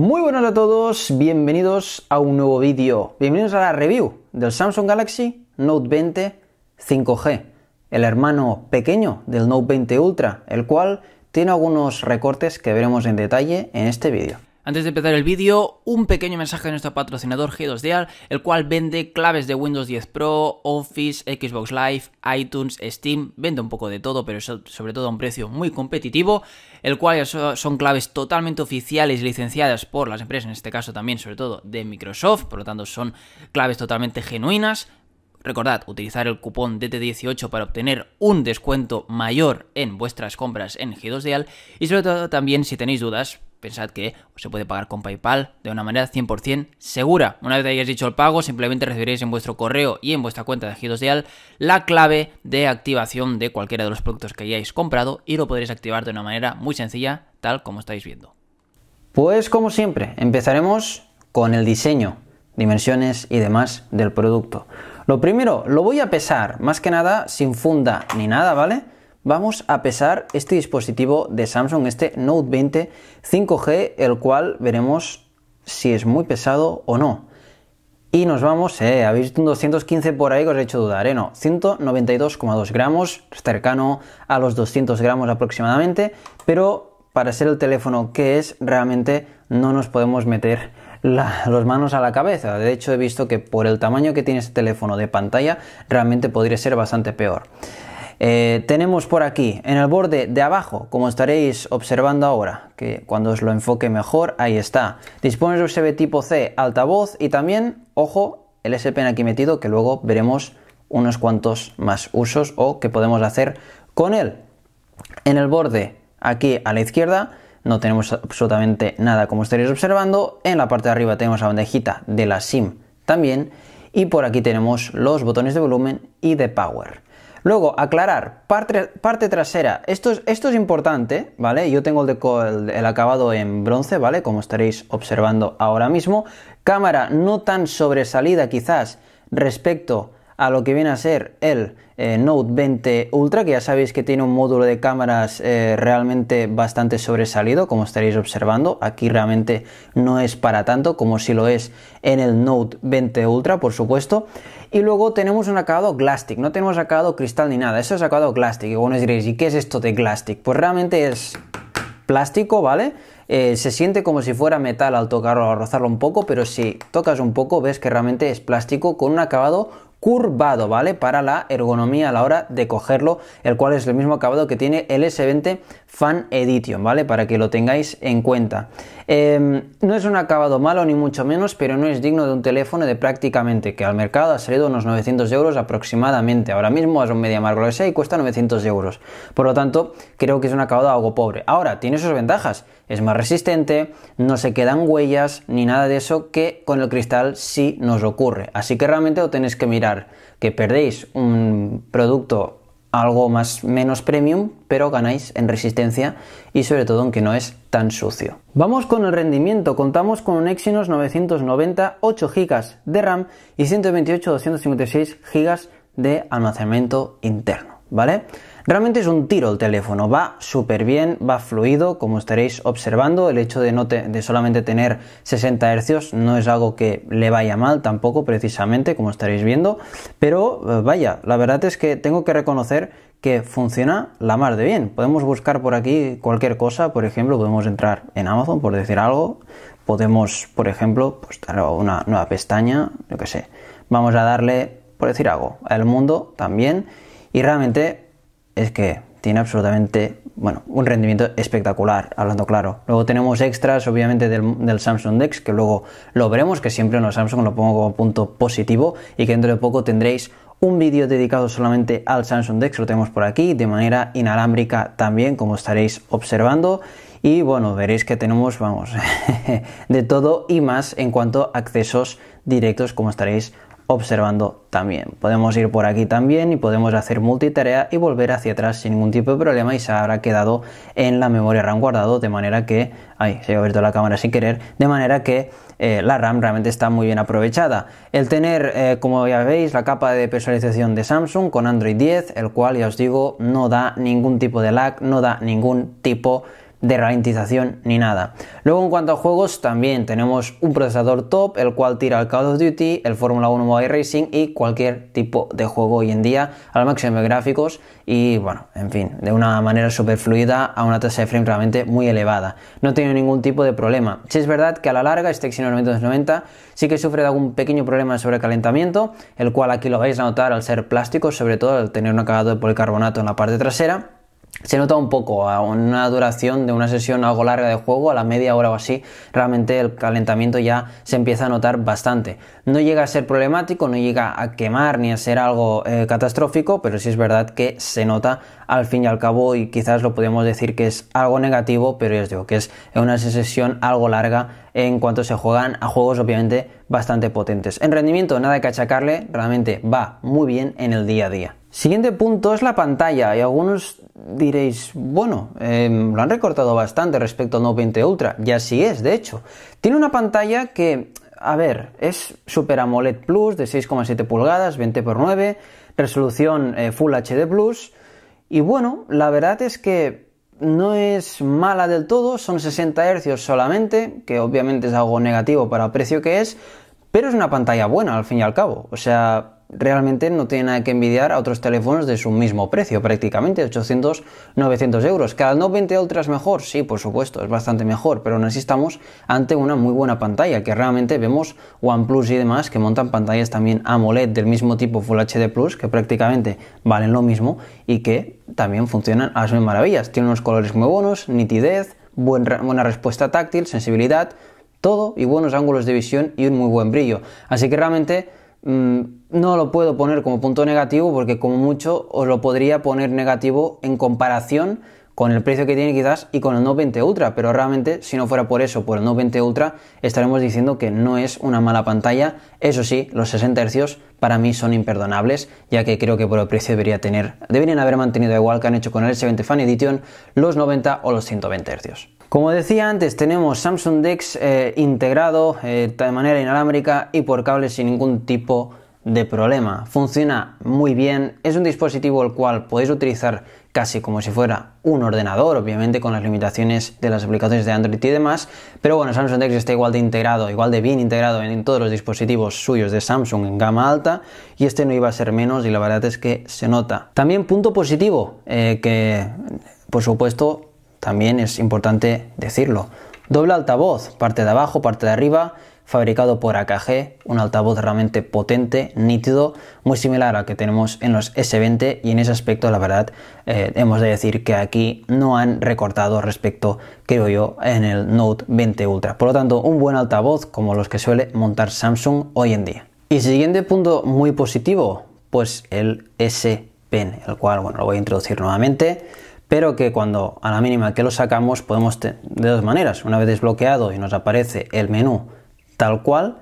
Muy buenas a todos, bienvenidos a un nuevo vídeo. Bienvenidos a la review del Samsung Galaxy Note 20 5G, el hermano pequeño del Note 20 Ultra, el cual tiene algunos recortes que veremos en detalle en este vídeo. Antes de empezar el vídeo, un pequeño mensaje de nuestro patrocinador g 2 deal el cual vende claves de Windows 10 Pro, Office, Xbox Live, iTunes, Steam, vende un poco de todo, pero sobre todo a un precio muy competitivo, el cual son claves totalmente oficiales licenciadas por las empresas, en este caso también sobre todo de Microsoft, por lo tanto son claves totalmente genuinas, Recordad utilizar el cupón DT18 para obtener un descuento mayor en vuestras compras en G2Deal y sobre todo también si tenéis dudas pensad que se puede pagar con PayPal de una manera 100% segura. Una vez hayáis dicho el pago, simplemente recibiréis en vuestro correo y en vuestra cuenta de 2 Dial la clave de activación de cualquiera de los productos que hayáis comprado y lo podréis activar de una manera muy sencilla, tal como estáis viendo. Pues como siempre, empezaremos con el diseño, dimensiones y demás del producto. Lo primero, lo voy a pesar, más que nada sin funda ni nada, ¿vale? vamos a pesar este dispositivo de Samsung, este Note 20 5G, el cual veremos si es muy pesado o no. Y nos vamos, eh, habéis visto un 215 por ahí que os he hecho dudar, eh, no, 192,2 gramos, cercano a los 200 gramos aproximadamente, pero para ser el teléfono que es, realmente no nos podemos meter las manos a la cabeza. De hecho, he visto que por el tamaño que tiene este teléfono de pantalla, realmente podría ser bastante peor. Eh, tenemos por aquí, en el borde de abajo, como estaréis observando ahora, que cuando os lo enfoque mejor, ahí está. dispone de USB tipo C, altavoz y también, ojo, el SPN aquí metido, que luego veremos unos cuantos más usos o que podemos hacer con él. En el borde, aquí a la izquierda, no tenemos absolutamente nada como estaréis observando. En la parte de arriba tenemos la bandejita de la SIM también. Y por aquí tenemos los botones de volumen y de power. Luego, aclarar, parte, trasera. Esto es, importante, ¿vale? Yo tengo el, el, acabado en bronce, ¿vale? Como estaréis observando ahora mismo. Cámara no tan sobresalida quizás respecto a lo que viene a ser el eh, Note 20 Ultra, que ya sabéis que tiene un módulo de cámaras eh, realmente bastante sobresalido, como estaréis observando. Aquí realmente no es para tanto como si lo es en el Note 20 Ultra, por supuesto. Y luego tenemos un acabado Glastic, no tenemos acabado cristal ni nada, eso es acabado Glastic. Y bueno, os diréis, ¿y qué es esto de Glastic? Pues realmente es plástico, ¿vale? Eh, se siente como si fuera metal al tocarlo, al rozarlo un poco, pero si tocas un poco ves que realmente es plástico con un acabado curvado, ¿vale? Para la ergonomía a la hora de cogerlo, el cual es el mismo acabado que tiene el S20 Fan Edition, ¿vale? Para que lo tengáis en cuenta. Em, no es un acabado malo ni mucho menos, pero no es digno de un teléfono de prácticamente, que al mercado ha salido unos 900 euros aproximadamente. Ahora mismo es un media marco y cuesta 900 euros. Por lo tanto, creo que es un acabado algo pobre. Ahora, tiene sus ventajas. Es más resistente, no se quedan huellas ni nada de eso que con el cristal sí nos ocurre. Así que realmente lo tenéis que mirar, que perdéis un producto algo más menos premium, pero ganáis en resistencia y sobre todo aunque no es tan sucio. Vamos con el rendimiento. Contamos con un Exynos 990, 8 GB de RAM y 128 256 GB de almacenamiento interno, ¿vale? Realmente es un tiro el teléfono, va súper bien, va fluido, como estaréis observando, el hecho de, de solamente tener 60 Hz no es algo que le vaya mal tampoco precisamente, como estaréis viendo, pero eh, vaya, la verdad es que tengo que reconocer que funciona la mar de bien. Podemos buscar por aquí cualquier cosa, por ejemplo, podemos entrar en Amazon por decir algo, podemos, por ejemplo, pues dar una nueva pestaña, yo que sé. Vamos a darle, por decir algo, al mundo también y realmente es que tiene absolutamente, bueno, un rendimiento espectacular, hablando claro. Luego tenemos extras, obviamente, del, Samsung Dex, que luego lo veremos, que siempre en los Samsung lo pongo como punto positivo y que dentro de poco tendréis un vídeo dedicado solamente al Samsung Dex, lo tenemos por aquí, de manera inalámbrica también, como estaréis observando. Y bueno, veréis que tenemos, vamos, de todo y más en cuanto a accesos directos, como estaréis observando observando también. Podemos ir por aquí también y podemos hacer multitarea y volver hacia atrás sin ningún tipo de problema y se habrá quedado en la memoria RAM guardado de manera que, ahí se ha abierto la cámara sin querer, de manera que eh, la RAM realmente está muy bien aprovechada. El tener, eh, como ya veis, la capa de personalización de Samsung con Android 10, el cual ya os digo no da ningún tipo de lag, no da ningún tipo de de ralentización ni nada. Luego en cuanto a juegos también tenemos un procesador top el cual tira el Call of Duty, el Fórmula 1 Mobile Racing y cualquier tipo de juego hoy en día al máximo de gráficos y bueno, en fin, de una manera super fluida a una tasa de frame realmente muy elevada. No tiene ningún tipo de problema. Si es verdad que a la larga este x 990 sí que sufre de algún pequeño problema de sobrecalentamiento, el cual aquí lo vais a notar al ser plástico, sobre todo al tener un acabado de policarbonato en la parte trasera se nota un poco, a una duración de una sesión algo larga de juego, a la media hora o así, realmente el calentamiento ya se empieza a notar bastante. No llega a ser problemático, no llega a quemar ni a ser algo eh, catastrófico, pero sí es verdad que se nota al fin y al cabo y quizás lo podemos decir que es algo negativo, pero ya os digo que es una sesión algo larga en cuanto se juegan a juegos obviamente bastante potentes. En rendimiento, nada que achacarle, realmente va muy bien en el día a día. Siguiente punto es la pantalla y algunos diréis, bueno, em, lo han recortado bastante respecto a Note 20 Ultra, y así es, de hecho. Tiene una pantalla que, a ver, es Super AMOLED Plus de 6,7 pulgadas, 20x9, resolución eh, Full HD Plus, y bueno, la verdad es que no es mala del todo, son 60 Hz solamente, que obviamente es algo negativo para el precio que es, pero es una pantalla buena al fin y al cabo, o sea, realmente no tiene nada que envidiar a otros teléfonos de su mismo precio, prácticamente 800, 900 euros. Cada Note 20 Ultra es mejor, sí, por supuesto, es bastante mejor, pero nos estamos ante una muy buena pantalla, que realmente vemos OnePlus y demás que montan pantallas también AMOLED del mismo tipo Full HD Plus, que prácticamente valen lo mismo y que también funcionan a sus maravillas. Tiene unos colores muy buenos, nitidez, buena respuesta táctil, sensibilidad, todo y buenos ángulos de visión y un muy buen brillo. Así que realmente Mm, no lo puedo poner como punto negativo porque como mucho os lo podría poner negativo en comparación con el precio que tiene quizás y con el no 20 Ultra, pero realmente si no fuera por eso, por el no 20 Ultra, estaremos diciendo que no es una mala pantalla. Eso sí, los 60 Hz para mí son imperdonables, ya que creo que por el precio debería tener, deberían haber mantenido igual que han hecho con el S20 Fan Edition los 90 o los 120 Hz. Como decía antes, tenemos Samsung DeX eh, integrado eh, de manera inalámbrica y por cable sin ningún tipo de problema. Funciona muy bien, es un dispositivo el cual podéis utilizar casi como si fuera un ordenador, obviamente con las limitaciones de las aplicaciones de Android y demás, pero bueno, Samsung Dex está igual de integrado, igual de bien integrado en todos los dispositivos suyos de Samsung en gama alta y este no iba a ser menos y la verdad es que se nota. También punto positivo, eh, que por supuesto también es importante decirlo. Doble altavoz, parte de abajo, parte de arriba, fabricado por AKG, un altavoz realmente potente, nítido, muy similar al que tenemos en los S20 y en ese aspecto la verdad eh, hemos de decir que aquí no han recortado respecto, creo yo, en el Note 20 Ultra. Por lo tanto, un buen altavoz como los que suele montar Samsung hoy en día. Y siguiente punto muy positivo, pues el S Pen, el cual, bueno, lo voy a introducir nuevamente pero que cuando a la mínima que lo sacamos podemos de dos maneras, una vez desbloqueado y nos aparece el menú tal cual,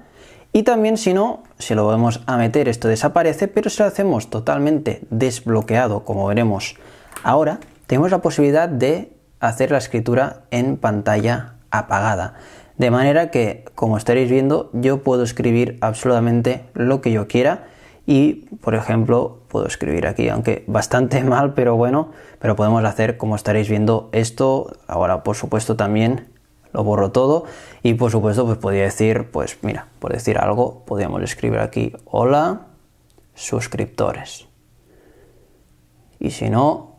y también si no, si lo vamos a meter esto desaparece, pero si lo hacemos totalmente desbloqueado, como veremos ahora, tenemos la posibilidad de hacer la escritura en pantalla apagada. De manera que, como estaréis viendo, yo puedo escribir absolutamente lo que yo quiera y por ejemplo puedo escribir aquí aunque bastante mal pero bueno pero podemos hacer como estaréis viendo esto ahora por supuesto también lo borro todo y por supuesto pues podría decir pues mira por decir algo podríamos escribir aquí hola suscriptores y si no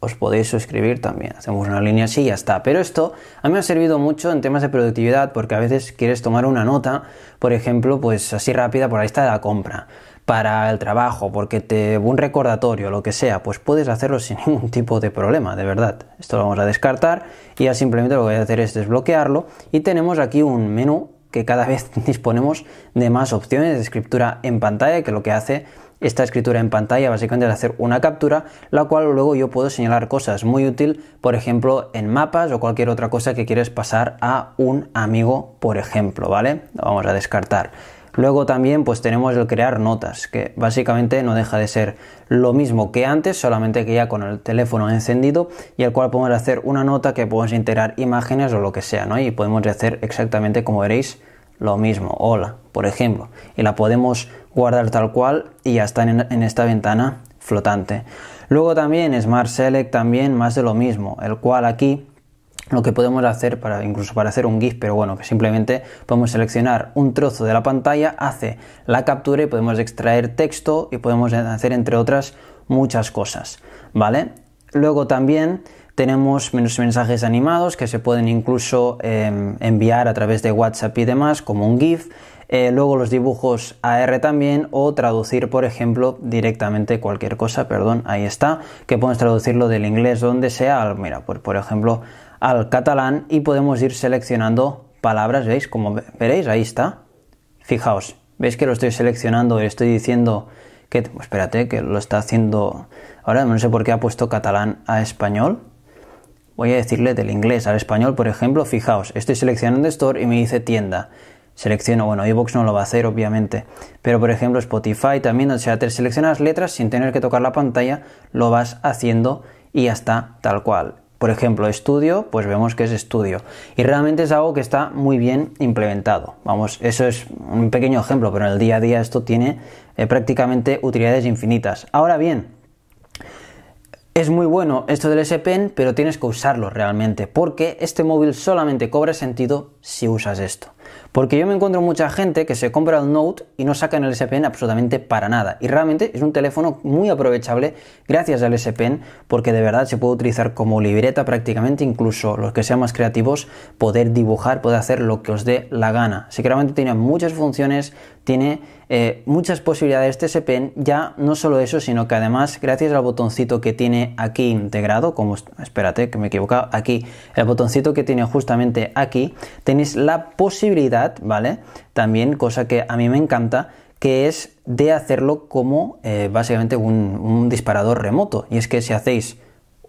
os podéis suscribir también. Hacemos una línea así y ya está. Pero esto a mí me ha servido mucho en temas de productividad porque a veces quieres tomar una nota, por ejemplo, pues así rápida por la lista de la compra, para el trabajo, porque te un recordatorio, lo que sea, pues puedes hacerlo sin ningún tipo de problema, de verdad. Esto lo vamos a descartar y ya simplemente lo que voy a hacer es desbloquearlo y tenemos aquí un menú que cada vez disponemos de más opciones de escritura en pantalla que lo que hace esta escritura en pantalla básicamente es hacer una captura, la cual luego yo puedo señalar cosas muy útil, por ejemplo, en mapas o cualquier otra cosa que quieres pasar a un amigo, por ejemplo, ¿vale? vamos a descartar. Luego también pues tenemos el crear notas, que básicamente no deja de ser lo mismo que antes, solamente que ya con el teléfono encendido y el cual podemos hacer una nota que podemos integrar imágenes o lo que sea, ¿no? Y podemos hacer exactamente como veréis lo mismo, hola, por ejemplo, y la podemos guardar tal cual y ya están en, esta ventana flotante. Luego también Smart Select también más de lo mismo, el cual aquí lo que podemos hacer para incluso para hacer un GIF, pero bueno, que simplemente podemos seleccionar un trozo de la pantalla, hace la captura y podemos extraer texto y podemos hacer entre otras muchas cosas, ¿vale? Luego también tenemos mensajes animados que se pueden incluso em, enviar a través de WhatsApp y demás, como un GIF. Eh, luego los dibujos AR también o traducir por ejemplo directamente cualquier cosa, perdón, ahí está, que podemos traducirlo del inglés donde sea, mira, por ejemplo al catalán y podemos ir seleccionando palabras, ¿veis? Como veréis, ahí está. Fijaos, ¿veis que lo estoy seleccionando? y Estoy diciendo que... Pues espérate, que lo está haciendo... Ahora no sé por qué ha puesto catalán a español. Voy a decirle del inglés al español, por ejemplo, fijaos, estoy seleccionando store y me dice tienda selecciono, bueno, iVoox no lo va a hacer obviamente, pero por ejemplo Spotify también, o sea, te seleccionas letras sin tener que tocar la pantalla, lo vas haciendo y ya está tal cual. Por ejemplo, estudio, pues vemos que es estudio. Y realmente es algo que está muy bien implementado. Vamos, eso es un pequeño ejemplo, pero en el día a día esto tiene eh, prácticamente utilidades infinitas. Ahora bien, es muy bueno esto del S-Pen, pero tienes que usarlo realmente, porque este móvil solamente cobra sentido si usas esto. Porque yo me encuentro mucha gente que se compra el Note y no sacan el SPN absolutamente para nada. Y realmente es un teléfono muy aprovechable gracias al SPN, porque de verdad se puede utilizar como libreta prácticamente, incluso los que sean más creativos, poder dibujar, poder hacer lo que os dé la gana. Seguramente tiene muchas funciones, tiene eh, muchas posibilidades de SPN este Ya no solo eso, sino que además, gracias al botoncito que tiene aquí integrado, como espérate que me he equivocado, aquí, el botoncito que tiene justamente aquí, tenéis la posibilidad, ¿vale? También, cosa que a mí me encanta, que es de hacerlo como eh, básicamente un, un disparador remoto. Y es que si hacéis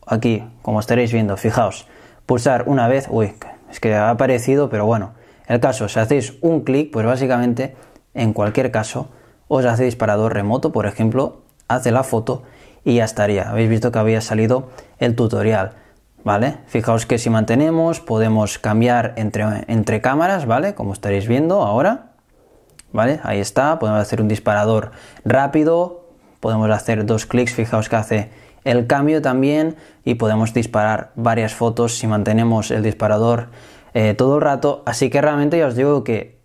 aquí, como estaréis viendo, fijaos, pulsar una vez, uy, es que ha aparecido, pero bueno, el caso, si hacéis un clic, pues básicamente en cualquier caso, os hace disparador remoto, por ejemplo, hace la foto y ya estaría. Habéis visto que había salido el tutorial, ¿vale? Fijaos que si mantenemos podemos cambiar entre, entre cámaras, ¿vale? Como estaréis viendo ahora, ¿vale? Ahí está, podemos hacer un disparador rápido, podemos hacer dos clics, fijaos que hace el cambio también y podemos disparar varias fotos si mantenemos el disparador eh, todo el rato. Así que realmente ya os digo que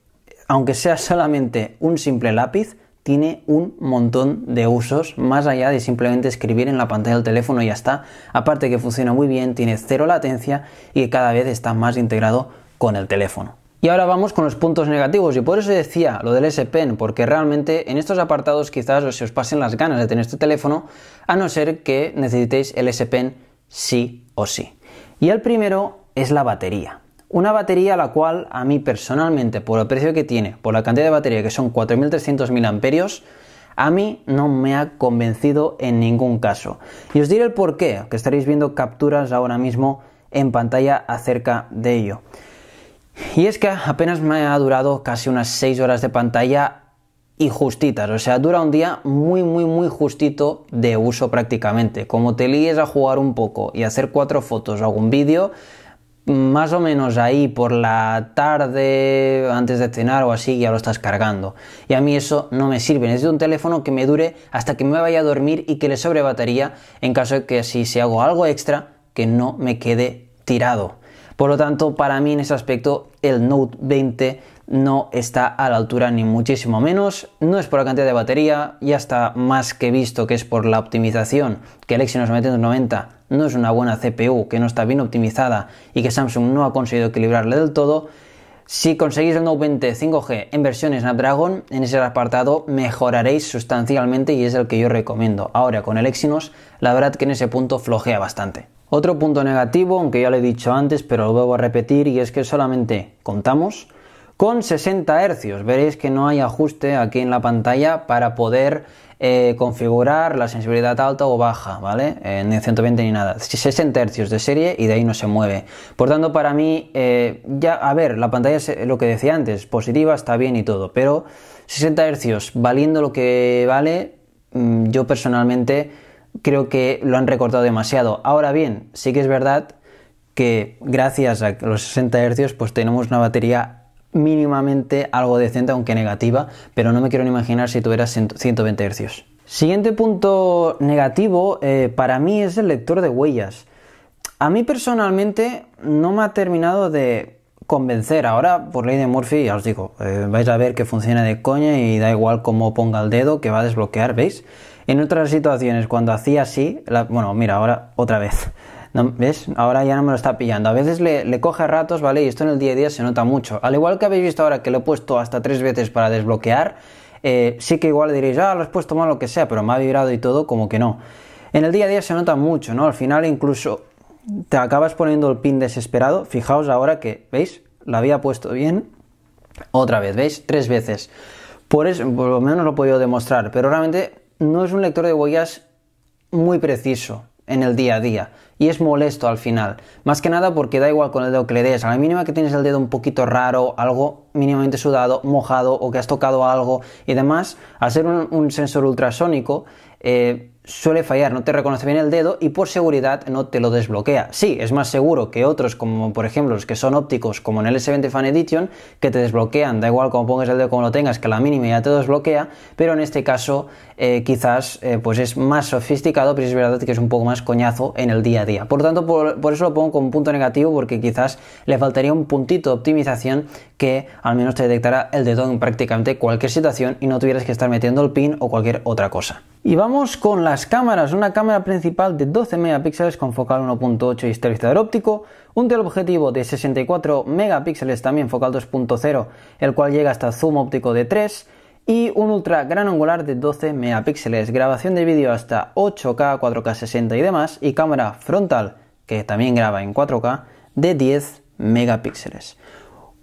aunque sea solamente un simple lápiz, tiene un montón de usos más allá de simplemente escribir en la pantalla del teléfono y ya está. Aparte que funciona muy bien, tiene cero latencia y cada vez está más integrado con el teléfono. Y ahora vamos con los puntos negativos y por eso decía lo del S Pen, porque realmente en estos apartados quizás se os pasen las ganas de tener este teléfono, a no ser que necesitéis el S Pen sí o sí. Y el primero es la batería. Una batería la cual a mí personalmente, por el precio que tiene, por la cantidad de batería que son 4.300 amperios a mí no me ha convencido en ningún caso. Y os diré el por qué, que estaréis viendo capturas ahora mismo en pantalla acerca de ello. Y es que apenas me ha durado casi unas 6 horas de pantalla y justitas, o sea, dura un día muy, muy, muy justito de uso prácticamente. Como te líes a jugar un poco y hacer cuatro fotos o algún vídeo, más o menos ahí por la tarde, antes de cenar o así, ya lo estás cargando. Y a mí eso no me sirve. Necesito un teléfono que me dure hasta que me vaya a dormir y que le sobre batería en caso de que si, se hago algo extra, que no me quede tirado. Por lo tanto, para mí en ese aspecto, el Note 20 no está a la altura ni muchísimo menos. No es por la cantidad de batería, ya está más que visto que es por la optimización que el Exynos 90% no es una buena CPU, que no está bien optimizada y que Samsung no ha conseguido equilibrarle del todo, si conseguís el Note 20 5G en versiones Snapdragon, en ese apartado mejoraréis sustancialmente y es el que yo recomiendo. Ahora con el Exynos, la verdad que en ese punto flojea bastante. Otro punto negativo, aunque ya lo he dicho antes, pero lo vuelvo a repetir, y es que solamente contamos con 60 Hz. Veréis que no hay ajuste aquí en la pantalla para poder eh, configurar la sensibilidad alta o baja, ¿vale? Eh, ni 120 ni nada. 60 hercios de serie y de ahí no se mueve. Por tanto, para mí, eh, ya, a ver, la pantalla es eh, lo que decía antes, positiva, está bien y todo, pero 60 hercios valiendo lo que vale, mm, yo personalmente creo que lo han recortado demasiado. Ahora bien, sí que es verdad que gracias a los 60 hercios pues tenemos una batería mínimamente algo decente, aunque negativa, pero no me quiero ni imaginar si tuviera 120 Hz. Siguiente punto negativo eh, para mí es el lector de huellas. A mí personalmente no me ha terminado de convencer. Ahora, por ley de Murphy, ya os digo, eh, vais a ver que funciona de coña y da igual cómo ponga el dedo que va a desbloquear, ¿veis? En otras situaciones, cuando hacía así, bueno, mira, ahora otra vez. ¿Ves? Ahora ya no me lo está pillando. A veces le, coge ratos, ¿vale? Y esto en el día a día se nota mucho. Al igual que habéis visto ahora que lo he puesto hasta tres veces para desbloquear, eh, sí que igual diréis, ah, lo has puesto mal lo que sea, pero me ha vibrado y todo, como que no. En el día a día se nota mucho, ¿no? Al final incluso te acabas poniendo el pin desesperado. Fijaos ahora que, ¿veis? lo había puesto bien. Otra vez, ¿veis? Tres veces. Por eso, por lo menos lo he podido demostrar, pero realmente no es un lector de huellas muy preciso en el día a día y es molesto al final. Más que nada porque da igual con el dedo que le des. A la mínima que tienes el dedo un poquito raro, algo mínimamente sudado, mojado o que has tocado algo y demás, al ser un, sensor ultrasónico, eh, suele fallar, no te reconoce bien el dedo y por seguridad no te lo desbloquea. Sí, es más seguro que otros, como por ejemplo los que son ópticos, como en el S20 Fan Edition, que te desbloquean, da igual cómo pongas el dedo, como lo tengas, que la mínima ya te desbloquea, pero en este caso eh, quizás eh, pues es más sofisticado, pero es verdad que es un poco más coñazo en el día a día. Por tanto, por, eso lo pongo como un punto negativo, porque quizás le faltaría un puntito de optimización que al menos te detectara el dedo en prácticamente cualquier situación y no tuvieras que estar metiendo el pin o cualquier otra cosa. Y vamos con las cámaras, una cámara principal de 12 megapíxeles con focal 1.8 y estabilizador óptico, un teleobjetivo de 64 megapíxeles también focal 2.0, el cual llega hasta zoom óptico de 3, y un ultra gran angular de 12 megapíxeles, grabación de vídeo hasta 8K, 4K 60 y demás, y cámara frontal, que también graba en 4K, de 10 megapíxeles.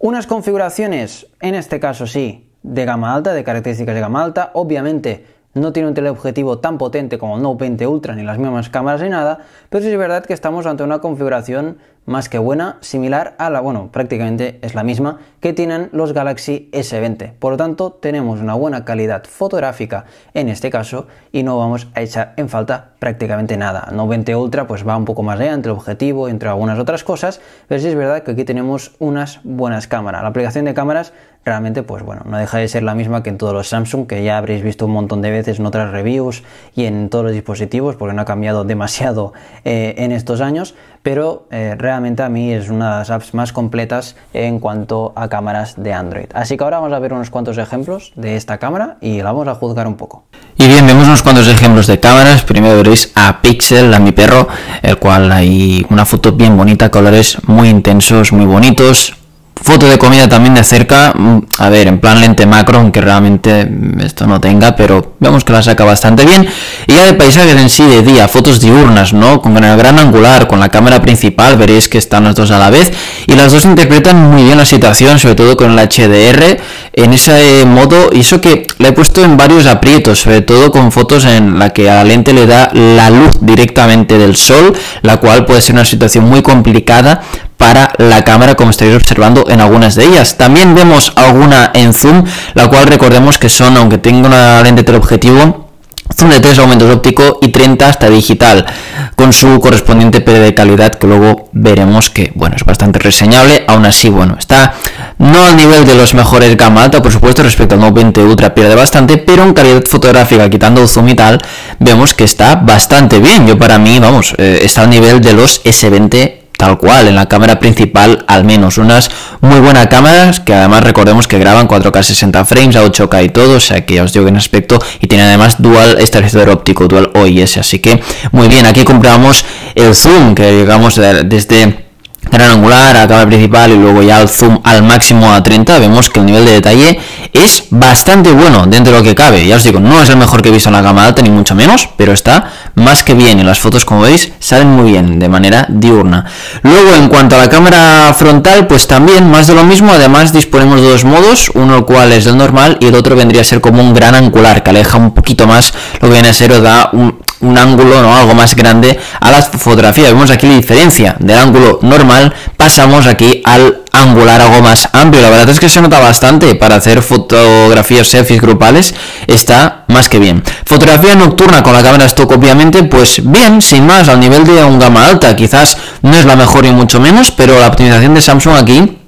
Unas configuraciones, en este caso sí, de gama alta, de características de gama alta, obviamente no tiene un teleobjetivo tan potente como el Note 20 Ultra ni las mismas cámaras ni nada, pero sí es verdad que estamos ante una configuración más que buena, similar a la, bueno, prácticamente es la misma que tienen los Galaxy S20. Por lo tanto, tenemos una buena calidad fotográfica en este caso y no vamos a echar en falta prácticamente nada. No 90 Ultra pues va un poco más allá entre el objetivo, entre algunas otras cosas, pero sí es verdad que aquí tenemos unas buenas cámaras. La aplicación de cámaras realmente pues bueno, no deja de ser la misma que en todos los Samsung, que ya habréis visto un montón de veces en otras reviews y en todos los dispositivos, porque no ha cambiado demasiado eh, en estos años, pero realmente eh, a mí es una de las apps más completas en cuanto a cámaras de Android. Así que ahora vamos a ver unos cuantos ejemplos de esta cámara y la vamos a juzgar un poco. Y bien, vemos unos cuantos ejemplos de cámaras. Primero veréis a Pixel, a mi perro, el cual hay una foto bien bonita, colores muy intensos, muy bonitos, Foto de comida también de cerca, mm, a ver, en plan lente macro, aunque realmente esto no tenga, pero vemos que la saca bastante bien. Y ya de paisajes en sí de día, fotos diurnas, ¿no? Con el gran angular, con la cámara principal, veréis que están las dos a la vez. Y las dos interpretan muy bien la situación, sobre todo con el HDR, en ese modo, y eso que la he puesto en varios aprietos, sobre todo con fotos en la que a la lente le da la luz directamente del sol, la cual puede ser una situación muy complicada para la cámara como estáis observando en algunas de ellas. También vemos alguna en zoom, la cual recordemos que son, aunque tenga una lente teleobjetivo, zoom de 3 aumentos óptico y 30 hasta digital, con su correspondiente pérdida de calidad que luego veremos que, bueno, es bastante reseñable, aún así, bueno, está no al nivel de los mejores gama alta, por supuesto, respecto al Note 20 Ultra pierde bastante, pero en calidad fotográfica, quitando zoom y tal, vemos que está bastante bien, yo para mí, vamos, eh, está al nivel de los S20 tal cual, en la cámara principal al menos. Unas muy buenas cámaras que además recordemos que graban 4K 60 frames a 8K y todo, o sea que os digo en aspecto y tiene además dual estabilizador óptico, dual OIS, así que muy bien, aquí compramos el zoom que llegamos desde gran angular a cámara principal y luego ya el zoom al máximo a 30, vemos que el nivel de detalle es bastante bueno dentro de lo que cabe. Ya os digo, no es el mejor que he visto en la cámara alta, ni mucho menos, pero está más que bien. Y las fotos, como veis, salen muy bien de manera diurna. Luego, en cuanto a la cámara frontal, pues también más de lo mismo. Además, disponemos de dos modos, uno cual es el normal y el otro vendría a ser como un gran angular, que aleja un poquito más lo que viene a ser o da un, un ángulo ¿no? algo más grande a las fotografías. Vemos aquí la diferencia del ángulo normal, pasamos aquí al angular algo más amplio. La verdad es que se nota bastante para hacer fotografías selfies grupales, está más que bien. Fotografía nocturna con la cámara stock obviamente, pues bien, sin más, al nivel de un gama alta, quizás no es la mejor y mucho menos, pero la optimización de Samsung aquí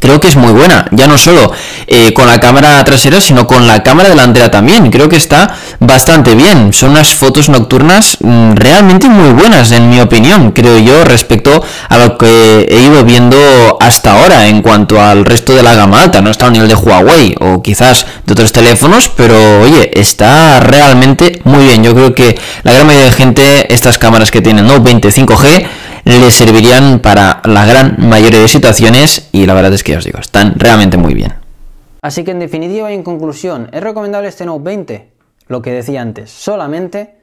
creo que es muy buena. Ya no solo eh, con la cámara trasera, sino con la cámara delantera también. Creo que está bastante bien. Son unas fotos nocturnas mm, realmente muy buenas, en mi opinión, creo yo, respecto a lo que he ido viendo hasta ahora en cuanto al resto de la gama alta. No está a nivel de Huawei o quizás de otros teléfonos, pero oye, está realmente muy bien. Yo creo que la gran mayoría de gente, estas cámaras que tienen, ¿no? 25G le servirían para la gran mayoría de situaciones y la verdad es que ya os digo, están realmente muy bien. Así que en definitiva y en conclusión, ¿es recomendable este Note 20? Lo que decía antes, solamente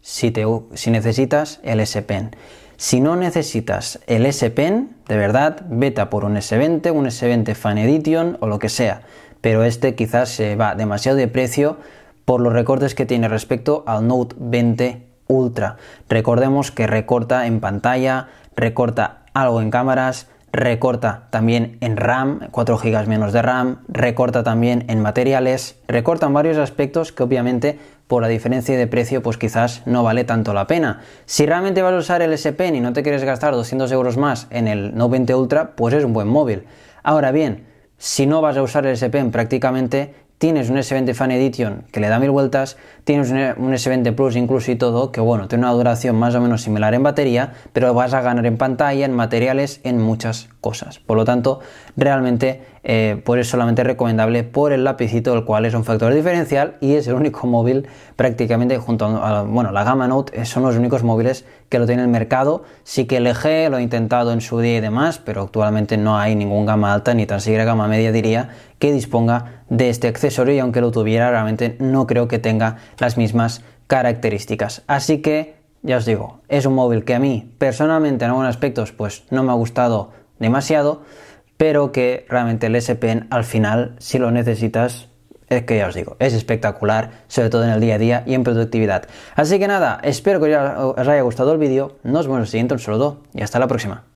si, te, si necesitas el S Pen. Si no necesitas el S Pen, de verdad, Beta por un S20, un S20 Fan Edition o lo que sea. Pero este quizás se va demasiado de precio por los recortes que tiene respecto al Note 20 ultra. Recordemos que recorta en pantalla, recorta algo en cámaras, recorta también en RAM, 4 GB menos de RAM, recorta también en materiales, recortan varios aspectos que obviamente por la diferencia de precio pues quizás no vale tanto la pena. Si realmente vas a usar el s y no te quieres gastar 200 euros más en el 90 20 Ultra, pues es un buen móvil. Ahora bien, si no vas a usar el s prácticamente tienes un S20 Fan Edition que le da mil vueltas, tienes un S20 Plus incluso y todo, que bueno, tiene una duración más o menos similar en batería, pero vas a ganar en pantalla, en materiales, en muchas cosas. Por lo tanto, realmente eh, pues es solamente recomendable por el lapicito, el cual es un factor diferencial y es el único móvil prácticamente junto a, bueno, la gama Note eh, son los únicos móviles que lo tiene el mercado. Sí que el LG e lo ha intentado en su día y demás, pero actualmente no hay ningún gama alta ni tan siquiera gama media diría que disponga de este accesorio y aunque lo tuviera realmente no creo que tenga las mismas características. Así que ya os digo, es un móvil que a mí personalmente en algunos aspectos pues no me ha gustado demasiado, pero que realmente el SPN al final, si lo necesitas, es que ya os digo, es espectacular, sobre todo en el día a día y en productividad. Así que nada, espero que os haya gustado el vídeo, nos vemos en el siguiente, un saludo y hasta la próxima.